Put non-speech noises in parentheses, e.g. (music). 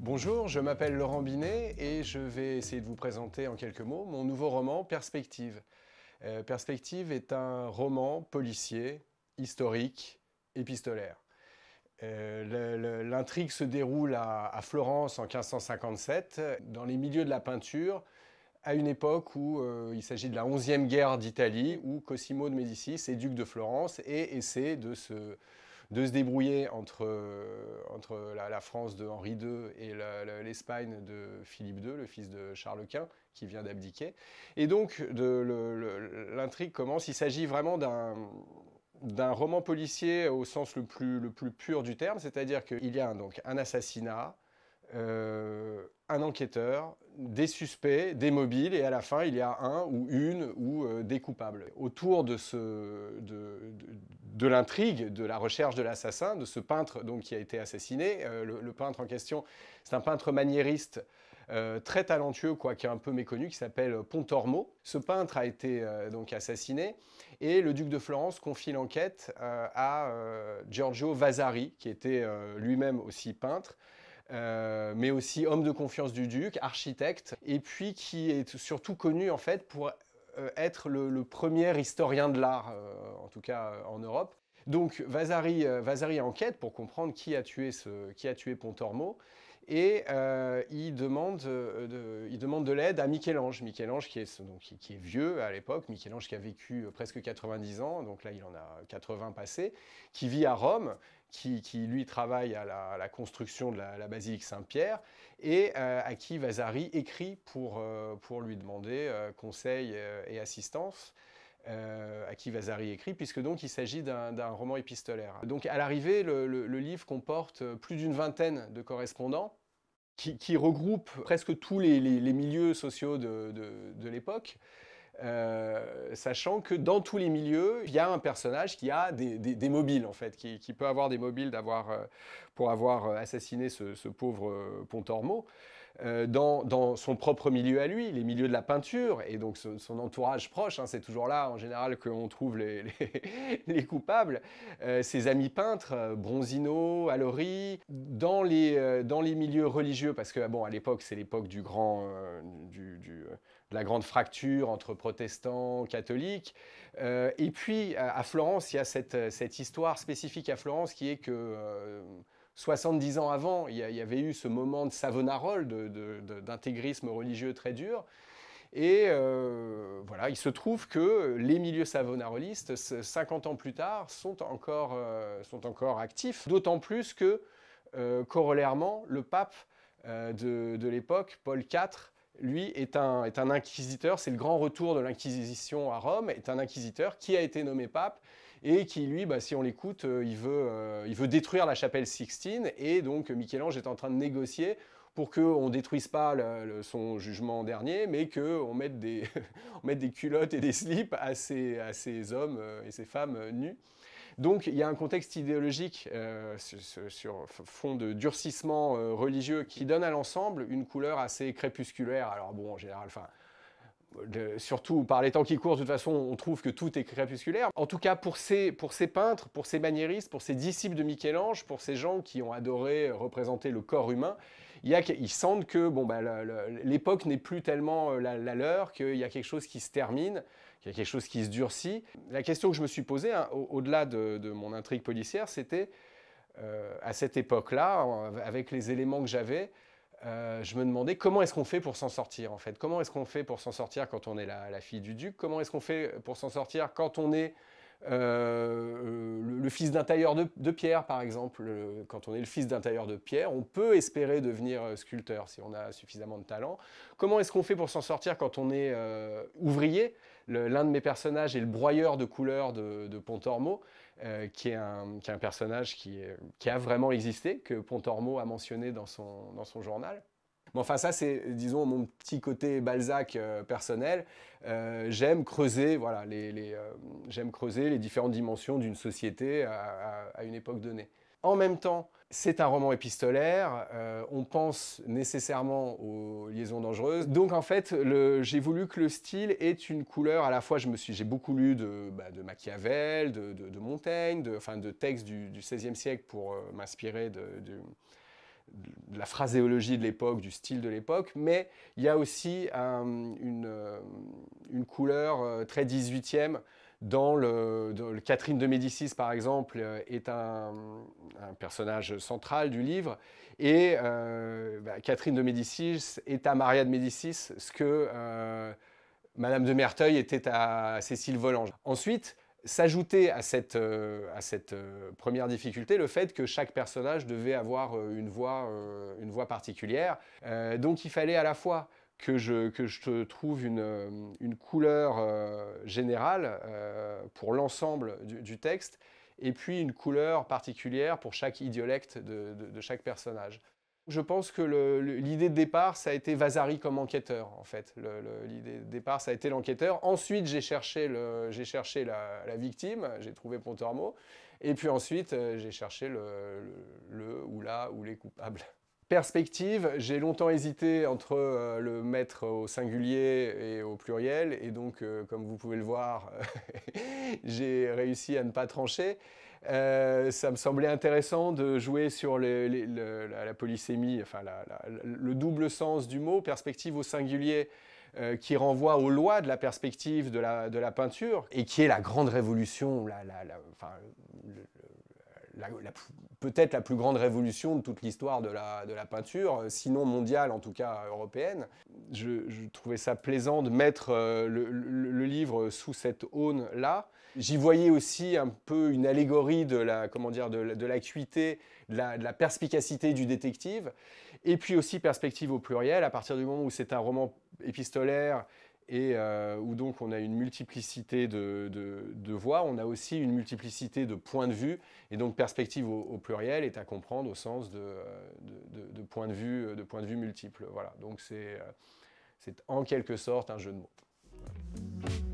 Bonjour, je m'appelle Laurent Binet et je vais essayer de vous présenter en quelques mots mon nouveau roman Perspective. Euh, Perspective est un roman policier, historique, épistolaire. Euh, l'intrigue se déroule à, Florence en 1557, dans les milieux de la peinture, à une époque où euh, il s'agit de la 11e guerre d'Italie, où Cosimo de Médicis est duc de Florence et essaie de se, de se débrouiller entre, entre la, France de Henri II et l'Espagne de Philippe II, le fils de Charles Quint, qui vient d'abdiquer. Et donc, l'intrigue commence. Il s'agit vraiment d'un d'un roman policier au sens le plus, le plus pur du terme, c'est-à-dire qu'il y a donc un assassinat, euh, un enquêteur, des suspects, des mobiles, et à la fin, il y a un ou une ou euh, des coupables. Autour de, ce, de l'intrigue, de la recherche de l'assassin, de ce peintre donc, qui a été assassiné. Euh, le, peintre en question, c'est un peintre maniériste euh, très talentueux, quoique un peu méconnu, qui s'appelle Pontormo. Ce peintre a été euh, donc assassiné et le duc de Florence confie l'enquête à Giorgio Vasari, qui était lui-même aussi peintre. mais aussi homme de confiance du duc, architecte, et puis qui est surtout connu en fait pour euh, être le, premier historien de l'art, euh, en tout cas euh, en Europe. Donc Vasari, Vasari, enquête pour comprendre qui a tué, qui a tué Pontormo et il, demande, de, il demande de l'aide à Michel-Ange. Michel-Ange qui est, donc, qui, qui est vieux à l'époque, Michel-Ange qui a vécu presque 90 ans, donc là il en a 80 passés, qui vit à Rome qui, lui travaille à la, construction de la, basilique Saint-Pierre, et euh, à qui Vasari écrit pour, euh, pour lui demander euh, conseil et assistance. à qui Vasari écrit, puisque donc il s'agit d'un roman épistolaire. Donc à l'arrivée, le, livre comporte plus d'une vingtaine de correspondants qui, regroupent presque tous les, milieux sociaux de l'époque. Euh, sachant que dans tous les milieux, il y a un personnage qui a des, mobiles, en fait, qui, peut avoir des mobiles euh, pour avoir euh, assassiné ce, pauvre Pontormo. Dans, son propre milieu à lui, les milieux de la peinture, et donc son, entourage proche, hein, c'est toujours là en général qu'on trouve les, (laughs) coupables, ses amis peintres, Bronzino, Allori, dans les, milieux religieux, parce que bon, à l'époque, c'est l'époque du grand, la grande fracture entre protestants, catholiques. Euh, et puis, à, Florence, il y a cette, euh, cette, histoire spécifique à Florence qui est que 70 euh, ans avant, il y, avait eu ce moment de Savonarole, d'intégrisme religieux très dur. Et voilà, il se trouve que les milieux savonarolistes, 50 ans plus tard, sont encore, sont encore actifs. D'autant plus que, corollairement, le pape de, de l'époque, Paul IV, lui, est un, inquisiteur, c'est le grand retour de l'inquisition à Rome, est un inquisiteur qui a été nommé pape et qui, lui, bah, si on l'écoute, euh, euh, il, veut détruire la chapelle Sixtine et donc Michel-Ange est en train de négocier pour qu'on ne détruise pas son jugement dernier, mais qu'on mette, des (laughs) on mette des culottes et des slips à ces, à ces hommes euh, et ces femmes nus. Donc il y a un contexte idéologique euh, sur, fond de durcissement euh, religieux qui donne à l'ensemble une couleur assez crépusculaire. Alors bon, en général, enfin... surtout par les temps qui courent, de toute façon, on trouve que tout est crépusculaire. En tout cas, pour ces, pour ces peintres, pour ces maniéristes, pour ces disciples de Michel-Ange, pour ces gens qui ont adoré représenter le corps humain, il, sentent que bon, bah, l'époque n'est plus tellement euh, la, leur, qu'il y a quelque chose qui se termine, qu'il y a quelque chose qui se durcit. La question que je me suis posée, hein, au-delà de, mon intrigue policière, c'était euh, à cette époque-là, euh, avec les éléments que j'avais, je me demandais comment est-ce qu'on fait pour s'en sortir en fait Comment est-ce qu'on fait pour s'en sortir quand on est la, la fille du duc Comment est-ce qu'on fait pour s'en sortir quand on est euh, euh, le, fils d'un tailleur de, pierre, par exemple. Euh, quand on est le fils d'un tailleur de pierre, on peut espérer devenir sculpteur si on a suffisamment de talent. Comment est-ce qu'on fait pour s'en sortir quand on est ouvrier L'un de mes personnages est le broyeur de couleurs de, Pontormo, qui, est un, personnage qui, a vraiment existé, que Pontormo a mentionné dans son journal. Mais enfin, ça, c'est, disons, mon petit côté Balzac euh, personnel. Euh, j'aime creuser, voilà, les, euh, j'aime creuser les différentes dimensions d'une société à, une époque donnée. En même temps, c'est un roman épistolaire, on pense nécessairement aux liaisons dangereuses. Donc en fait, j'ai voulu que le style ait une couleur, à la fois je me suis, j'ai beaucoup lu de, bah, Machiavel, de, Montaigne, de, enfin, de textes du, XVIe siècle pour m'inspirer de, la phraséologie de l'époque, du style de l'époque, mais il y a aussi euh, euh, une, couleur euh, très 18e dans le, Catherine de Médicis, par exemple, est un, personnage central du livre. Et bah, Catherine de Médicis est à Maria de Médicis ce que Madame de Merteuil était à Cécile Volange. Ensuite, S'ajouter à cette, euh, euh, première difficulté le fait que chaque personnage devait avoir euh, une, voix, particulière. donc il fallait à la fois que je, trouve une, couleur générale pour l'ensemble du, texte, et puis une couleur particulière pour chaque idiolecte de chaque personnage. Je pense que l'idée de départ, ça a été Vasari comme enquêteur, en fait. L'idée de départ, ça a été l'enquêteur. Ensuite, j'ai cherché, la, victime, j'ai trouvé Pontormo. Et puis ensuite, euh, j'ai cherché le ou la ou les coupables. Perspective, j'ai longtemps hésité entre euh, le mettre au singulier et au pluriel, et donc, euh, comme vous pouvez le voir, (laughs) j'ai réussi à ne pas trancher. Euh, ça me semblait intéressant de jouer sur la, polysémie, enfin le double sens du mot, perspective au singulier, qui renvoie aux lois de la perspective de la, de la peinture et qui est la grande révolution, la, la, enfin, peut-être la plus grande révolution de toute l'histoire de la, peinture, euh, sinon mondiale, en tout cas euh, européenne. Je, trouvais ça plaisant de mettre euh, le, livre sous cette aune-là. J'y voyais aussi un peu une allégorie de la, comment dire, de, l'acuité, de, de la, perspicacité du détective, et puis aussi perspective au pluriel, à partir du moment où c'est un roman épistolaire et euh, où donc on a une multiplicité de, voix, on a aussi une multiplicité de points de vue, et donc perspective au, pluriel est à comprendre au sens de, de, points de vue, de points de vue multiples. Voilà, donc euh, c'est en quelque sorte un jeu de mots.